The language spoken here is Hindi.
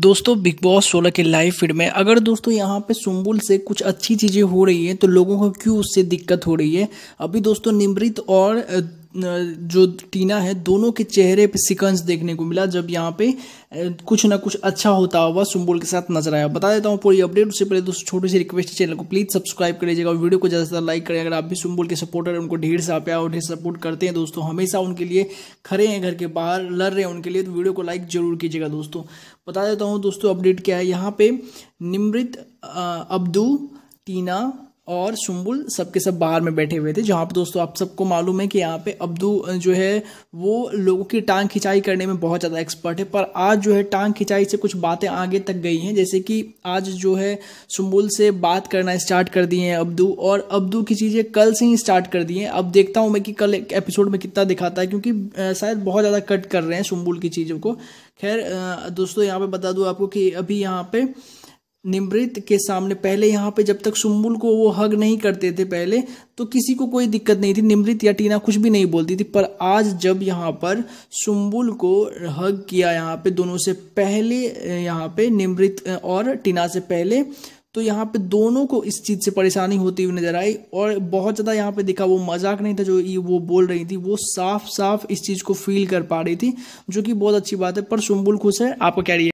दोस्तों बिग बॉस सोलह के लाइव फीड में अगर दोस्तों यहाँ पे सुम्बुल से कुछ अच्छी चीज़ें हो रही हैं तो लोगों को क्यों उससे दिक्कत हो रही है अभी दोस्तों निमृत और जो टीना है दोनों के चेहरे पे सिकंस देखने को मिला जब यहाँ पे कुछ ना कुछ अच्छा होता हुआ सुम्बुल के साथ नजर आया बता देता हूँ पूरी अपडेट उससे पहले दोस्तों छोटी सी रिक्वेस्ट चैनल को प्लीज़ सब्सक्राइब कर लीजिएगा वीडियो को ज़्यादा से ज़्यादा लाइक करें अगर आप भी सुम्बुल के सपोर्टर उनको ढेर से आप और ढेर सपोर्ट करते हैं दोस्तों हमेशा उनके लिए खड़े हैं घर के बाहर लड़ रहे हैं उनके लिए तो वीडियो को लाइक जरूर कीजिएगा दोस्तों बता देता हूँ दोस्तों अपडेट क्या है यहाँ पे निमृत अब्दू टीना और सुम्बुल सबके सब बाहर में बैठे हुए थे जहाँ पर दोस्तों आप सबको मालूम है कि यहाँ पे अब्दू जो है वो लोगों की टांग खिंचाई करने में बहुत ज़्यादा एक्सपर्ट है पर आज जो है टांग खिंचाई से कुछ बातें आगे तक गई हैं जैसे कि आज जो है सुम्बुल से बात करना स्टार्ट कर दिए हैं अब्दू और अब्दू की चीज़ें कल से ही स्टार्ट कर दी हैं अब देखता हूँ मैं कि कल एक एपिसोड में कितना दिखाता है क्योंकि शायद बहुत ज़्यादा कट कर रहे हैं सुम्बुल की चीज़ों को खैर दोस्तों यहाँ पर बता दूँ आपको कि अभी यहाँ पर निमृत के सामने पहले यहाँ पे जब तक सुम्बुल को वो हग नहीं करते थे पहले तो किसी को कोई दिक्कत नहीं थी निमृत या टीना कुछ भी नहीं बोलती थी पर आज जब यहाँ पर सुम्बुल को हग किया यहाँ पे दोनों से पहले यहाँ पे निमृत और टीना से पहले तो यहाँ पे दोनों को इस चीज़ से परेशानी होती हुई नज़र आई और बहुत ज़्यादा यहाँ पे दिखा वो मजाक नहीं था जो ये वो बोल रही थी वो साफ साफ इस चीज़ को फील कर पा रही थी जो कि बहुत अच्छी बात है पर सुम्बुल खुश है आपका कैरियर